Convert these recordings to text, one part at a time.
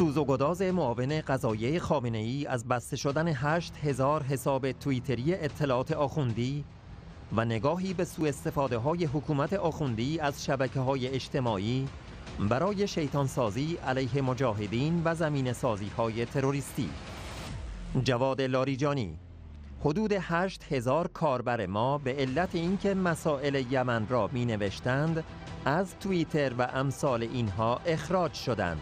سوز و گداز معاون قضایه خامنه ای از بسته شدن هشت هزار حساب توییتری اطلاعات آخوندی و نگاهی به سوء استفاده های حکومت آخوندی از شبکه های اجتماعی برای شیطانسازی علیه مجاهدین و زمین سازی های تروریستی جواد لاریجانی حدود هشت هزار کاربر ما به علت اینکه مسائل یمن را می نوشتند از توییتر و امثال اینها اخراج شدند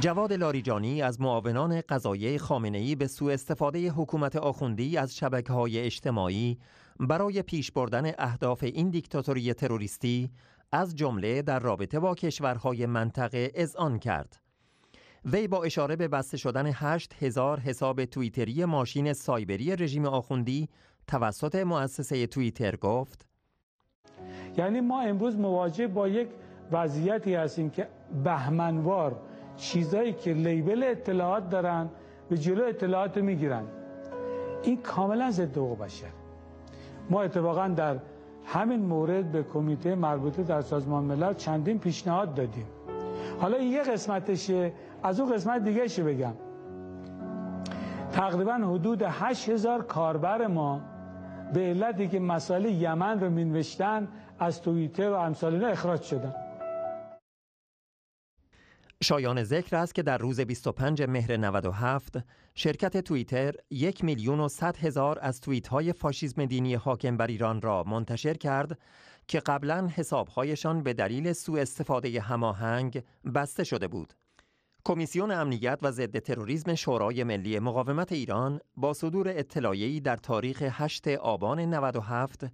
جواد لاریجانی از معاونان قضایه ای به سوء استفاده حکومت آخوندی از شبکه های اجتماعی برای پیش بردن اهداف این دیکتاتوری تروریستی از جمله در رابطه با کشورهای منطقه آن کرد. وی با اشاره به بسته شدن هزار حساب توییتری ماشین سایبری رژیم آخوندی توسط مؤسسه توییتر گفت یعنی ما امروز مواجه با یک وضعیتی هستیم که بهمنوار چیزایی که لیبل اطلاعات دارن به جلو اطلاعات میگیرن این کاملا ضد حقوق بشر ما اتفاقا در همین مورد به کمیته مربوطه در سازمان ملل چندین پیشنهاد دادیم حالا این یه قسمتشه از اون قسمت دیگه بگم تقریبا حدود 8000 کاربر ما به علتی که مسائل یمن رو مینوشتن از توییتر و امثال اخراج شدن شایان ذکر است که در روز 25 مهر 97 شرکت توییتر یک میلیون و صد هزار از توییت های فاشیزم دینی حاکم بر ایران را منتشر کرد که قبلا حسابهایشان به دلیل سوء استفاده هماهنگ بسته شده بود. کمیسیون امنیت و ضد تروریسم شورای ملی مقاومت ایران با صدور اطلاعیه‌ای در تاریخ 8 آبان 97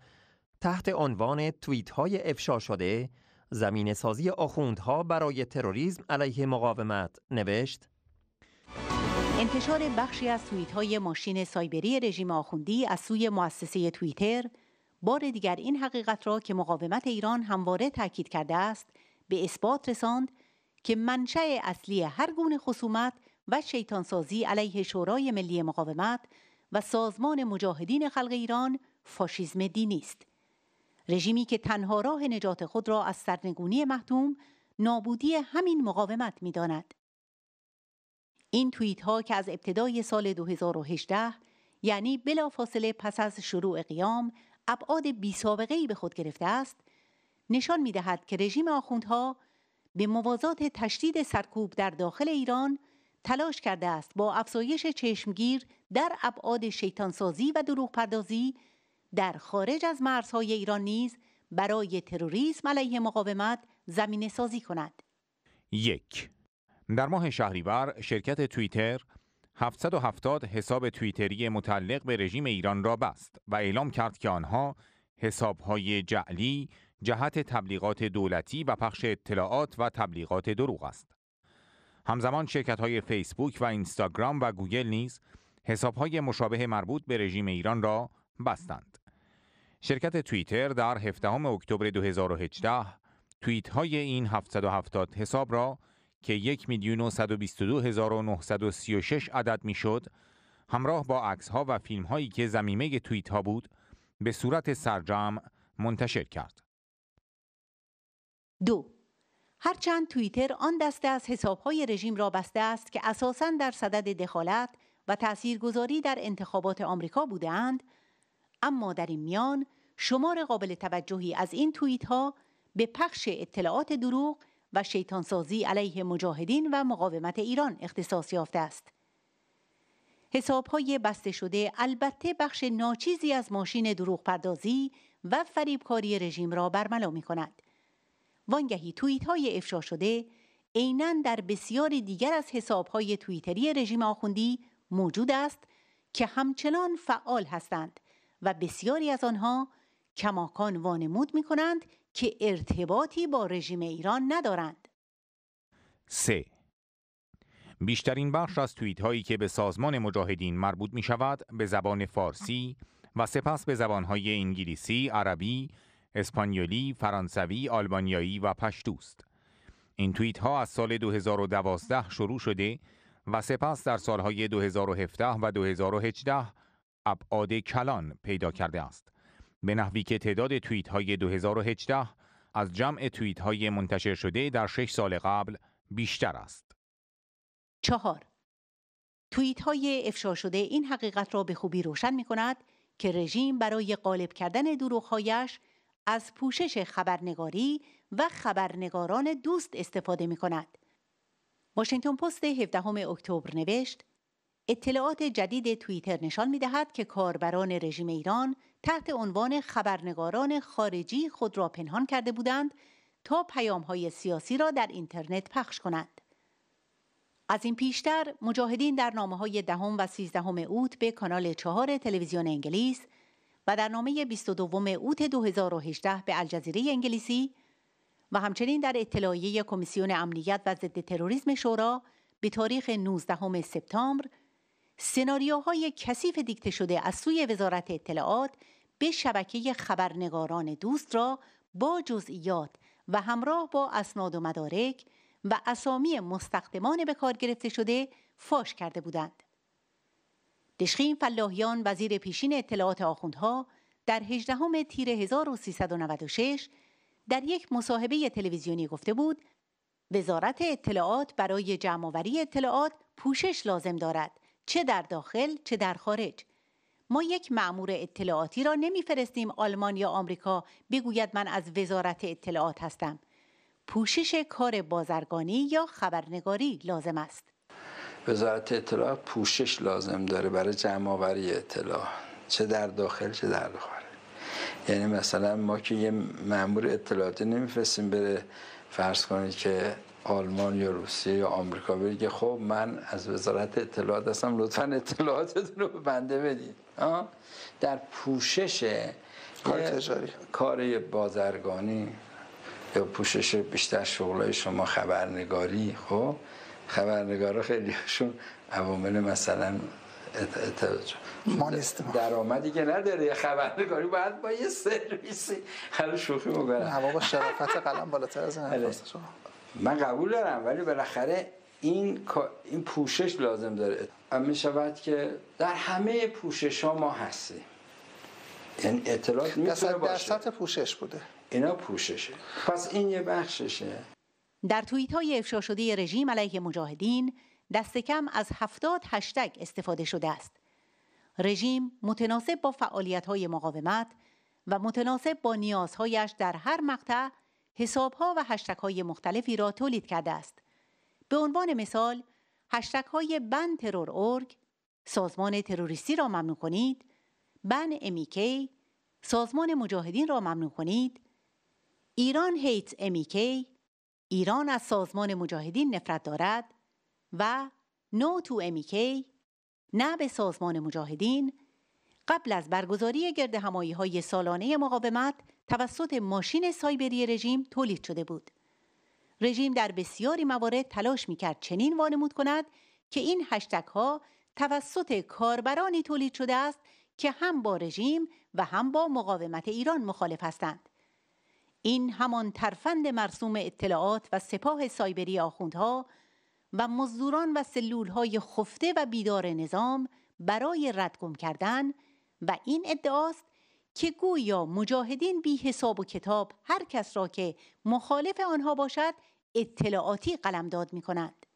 تحت عنوان توییت های افشا شده زمین سازی آخوندها برای تروریسم علیه مقاومت نوشت انتشار بخشی از توییت های ماشین سایبری رژیم آخوندی از سوی مؤسسه توییتر بار دیگر این حقیقت را که مقاومت ایران همواره تاکید کرده است به اثبات رساند که منشأ اصلی هر گونه خصومت و شیطانسازی علیه شورای ملی مقاومت و سازمان مجاهدین خلق ایران فاشیسم دینی است رژیمی که تنها راه نجات خود را از سرنگونی محتوم نابودی همین مقاومت می داند. این توییت ها که از ابتدای سال 2018 یعنی بلافاصله پس از شروع قیام ابعاد بی سابقه ای به خود گرفته است نشان می دهد که رژیم آخوندها به موازات تشدید سرکوب در داخل ایران تلاش کرده است با افزایش چشمگیر در ابعاد شیطانسازی و دروغ پردازی در خارج از مرزهای ایران نیز برای تروریسم علیه مقاومت زمینه سازی کند. یک در ماه شهریور شرکت توییتر 770 حساب توییتری متعلق به رژیم ایران را بست و اعلام کرد که آنها حسابهای جعلی جهت تبلیغات دولتی و پخش اطلاعات و تبلیغات دروغ است. همزمان شرکت های فیسبوک و اینستاگرام و گوگل نیز حسابهای مشابه مربوط به رژیم ایران را بستند. شرکت توییتر در 17 اکتبر 2018 توییت های این 770 حساب را که 1 میلیون و 122936 عدد میشد همراه با عکس ها و فیلم هایی که زمیمه توییت ها بود به صورت سرجم منتشر کرد. دو هرچند توییتر آن دسته از های رژیم را بسته است که اساساً در صدد دخالت و تاثیرگذاری در انتخابات آمریکا بودند، اما در این میان شمار قابل توجهی از این توییت ها به پخش اطلاعات دروغ و شیطانسازی علیه مجاهدین و مقاومت ایران اختصاص یافته است. حساب های بسته شده البته بخش ناچیزی از ماشین دروغ پردازی و فریبکاری رژیم را برملا می کند. وانگهی توییت های افشا شده عینا در بسیاری دیگر از حساب های توییتری رژیم آخوندی موجود است که همچنان فعال هستند و بسیاری از آنها کماکان وانمود می کنند که ارتباطی با رژیم ایران ندارند. 3. بیشترین بخش از توییت هایی که به سازمان مجاهدین مربوط می شود به زبان فارسی و سپس به زبان های انگلیسی، عربی، اسپانیولی، فرانسوی، آلبانیایی و پشتوست این توییت ها از سال 2012 شروع شده و سپس در سالهای 2017 و 2018 ابعاد کلان پیدا کرده است به نحوی که تعداد توییت های 2018 از جمع توییت های منتشر شده در 6 سال قبل بیشتر است چهار توییت های افشا شده این حقیقت را به خوبی روشن می کند که رژیم برای غالب کردن دروغهایش از پوشش خبرنگاری و خبرنگاران دوست استفاده می کند. واشنگتن پست 17 اکتبر نوشت اطلاعات جدید توییتر نشان می دهد که کاربران رژیم ایران تحت عنوان خبرنگاران خارجی خود را پنهان کرده بودند تا پیام های سیاسی را در اینترنت پخش کنند. از این پیشتر مجاهدین در نامه های دهم و سیزدهم اوت به کانال چهار تلویزیون انگلیس و در نامه 22 اوت 2018 به الجزیره انگلیسی و همچنین در اطلاعیه کمیسیون امنیت و ضد تروریسم شورا به تاریخ 19 سپتامبر سناریوهای کثیف دیکته شده از سوی وزارت اطلاعات به شبکه خبرنگاران دوست را با جزئیات و همراه با اسناد و مدارک و اسامی مستخدمان به کار گرفته شده فاش کرده بودند. دشخین فلاحیان وزیر پیشین اطلاعات آخوندها در 18 تیر 1396 در یک مصاحبه تلویزیونی گفته بود وزارت اطلاعات برای جمعآوری اطلاعات پوشش لازم دارد چه در داخل چه در خارج ما یک معمور اطلاعاتی را نمیفرستیم آلمان یا آمریکا بگوید من از وزارت اطلاعات هستم پوشش کار بازرگانی یا خبرنگاری لازم است وزارت اطلاعات پوشش لازم داره برای جمع آوری اطلاع چه در داخل چه در خارج یعنی مثلا ما که یه مأمور اطلاعاتی نمیفرستیم بره فرض کنید که آلمان یا روسیه یا آمریکا بگه که خب من از وزارت اطلاعات هستم لطفا اطلاعاتتون رو بنده بدید در پوشش کار تجاری کار بازرگانی یا پوشش بیشتر شغلای شما خبرنگاری خب خبرنگارا خیلیشون عوامل مثلا ما در درآمدی که نداره خبرنگاری باید با یه سرویسی خیلی شوخی بگم هوا با شرافت قلم بالاتر از این شما من قبول دارم ولی بالاخره این, این پوشش لازم داره می شود که در همه پوشش ها ما هستیم این یعنی اطلاعات میتونه باشه در سطح پوشش بوده اینا پوششه پس این یه بخششه در توییت های افشا شده رژیم علیه مجاهدین دست کم از هفتاد هشتگ استفاده شده است رژیم متناسب با فعالیت های مقاومت و متناسب با نیازهایش در هر مقطع ها و هشتک های مختلفی را تولید کرده است. به عنوان مثال، هشتک های بن ترور ارگ، سازمان تروریستی را ممنوع کنید، بن امیکی، e سازمان مجاهدین را ممنوع کنید، ایران هیت امیکی، e ایران از سازمان مجاهدین نفرت دارد و نو تو امیکی، نه به سازمان مجاهدین، قبل از برگزاری گرد همایی های سالانه مقاومت توسط ماشین سایبری رژیم تولید شده بود. رژیم در بسیاری موارد تلاش میکرد چنین وانمود کند که این هشتک ها توسط کاربرانی تولید شده است که هم با رژیم و هم با مقاومت ایران مخالف هستند. این همان ترفند مرسوم اطلاعات و سپاه سایبری آخوندها و مزدوران و های خفته و بیدار نظام برای ردگم کردن و این ادعاست که گویا مجاهدین بی حساب و کتاب هر کس را که مخالف آنها باشد اطلاعاتی قلمداد می کند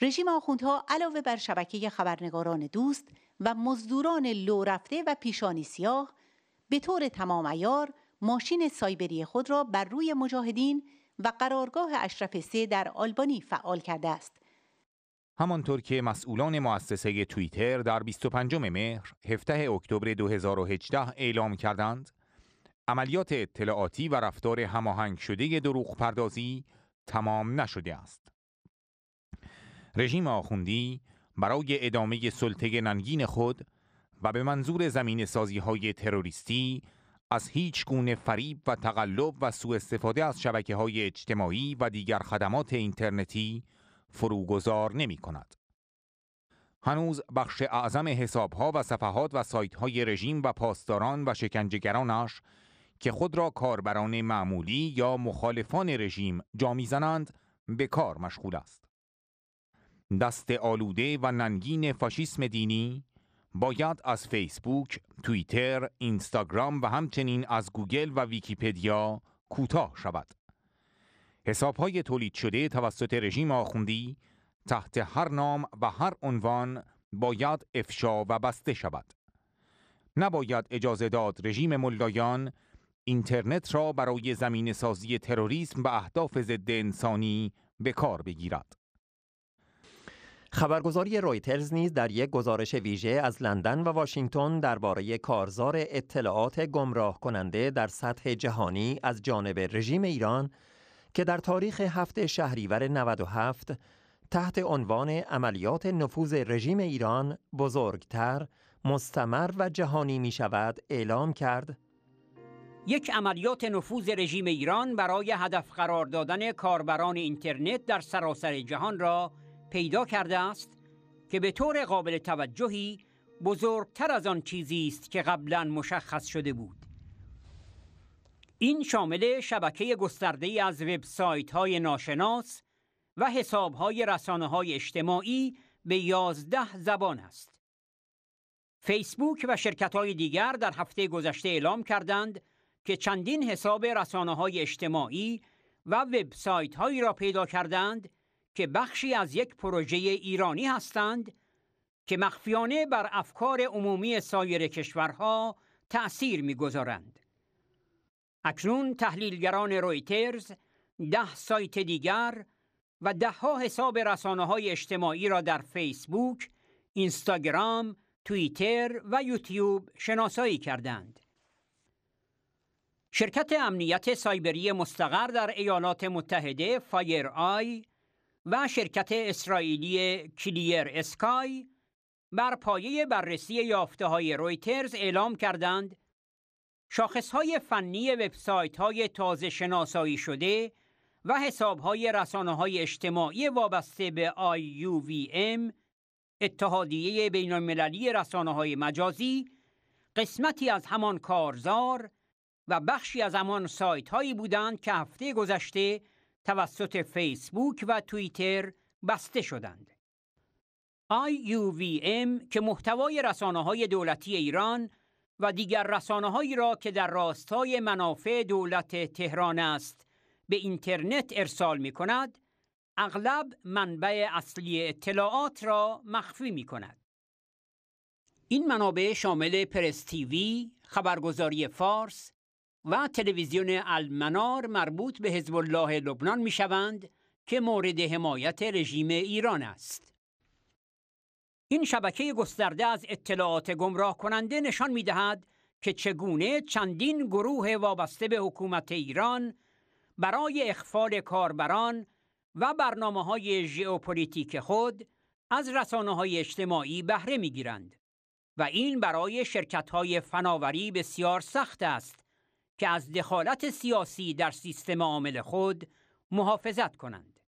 رژیم آخوندها علاوه بر شبکه خبرنگاران دوست و مزدوران لو رفته و پیشانی سیاه به طور تمام ایار ماشین سایبری خود را بر روی مجاهدین و قرارگاه اشرف سه در آلبانی فعال کرده است همانطور که مسئولان مؤسسه توییتر در 25 مهر 17 اکتبر 2018 اعلام کردند عملیات اطلاعاتی و رفتار هماهنگ شده دروغ پردازی تمام نشده است رژیم آخوندی برای ادامه سلطه ننگین خود و به منظور زمین سازی های تروریستی از هیچ گونه فریب و تقلب و سوء استفاده از شبکه های اجتماعی و دیگر خدمات اینترنتی فروگذار نمی کند. هنوز بخش اعظم حسابها و صفحات و سایت های رژیم و پاسداران و شکنجهگرانش که خود را کاربران معمولی یا مخالفان رژیم جا میزنند به کار مشغول است. دست آلوده و ننگین فاشیسم دینی باید از فیسبوک، توییتر، اینستاگرام و همچنین از گوگل و ویکیپدیا کوتاه شود. های تولید شده توسط رژیم آخوندی تحت هر نام و هر عنوان باید افشا و بسته شود. نباید اجازه داد رژیم ملایان اینترنت را برای زمین سازی تروریسم و اهداف ضد انسانی به کار بگیرد. خبرگزاری رویترز نیز در یک گزارش ویژه از لندن و واشنگتن درباره کارزار اطلاعات گمراه کننده در سطح جهانی از جانب رژیم ایران که در تاریخ هفت شهریور 97 تحت عنوان عملیات نفوذ رژیم ایران بزرگتر، مستمر و جهانی می شود اعلام کرد یک عملیات نفوذ رژیم ایران برای هدف قرار دادن کاربران اینترنت در سراسر جهان را پیدا کرده است که به طور قابل توجهی بزرگتر از آن چیزی است که قبلا مشخص شده بود این شامل شبکه گسترده از وبسایت های ناشناس و حساب های رسانه های اجتماعی به یازده زبان است. فیسبوک و شرکت های دیگر در هفته گذشته اعلام کردند که چندین حساب رسانه های اجتماعی و وبسایت هایی را پیدا کردند که بخشی از یک پروژه ایرانی هستند که مخفیانه بر افکار عمومی سایر کشورها تأثیر می‌گذارند. اکنون تحلیلگران رویترز ده سایت دیگر و دهها حساب رسانه های اجتماعی را در فیسبوک، اینستاگرام، توییتر و یوتیوب شناسایی کردند. شرکت امنیت سایبری مستقر در ایالات متحده فایر آی و شرکت اسرائیلی کلیر اسکای بر پایه بررسی یافته های رویترز اعلام کردند های فنی وبسایت های تازه شناسایی شده و حساب های رسانه های اجتماعی وابسته به IUVM اتحادیه بین المللی رسانه های مجازی قسمتی از همان کارزار و بخشی از همان سایت هایی بودند که هفته گذشته توسط فیسبوک و توییتر بسته شدند. IUVM که محتوای رسانه های دولتی ایران و دیگر رسانه هایی را که در راستای منافع دولت تهران است به اینترنت ارسال می کند اغلب منبع اصلی اطلاعات را مخفی می کند. این منابع شامل پرس تیوی، خبرگزاری فارس و تلویزیون المنار مربوط به حزب الله لبنان می شوند که مورد حمایت رژیم ایران است. این شبکه گسترده از اطلاعات گمراه کننده نشان می دهد که چگونه چندین گروه وابسته به حکومت ایران برای اخفال کاربران و برنامه های ژئوپلیتیک خود از رسانه های اجتماعی بهره می گیرند و این برای شرکت های فناوری بسیار سخت است که از دخالت سیاسی در سیستم عامل خود محافظت کنند.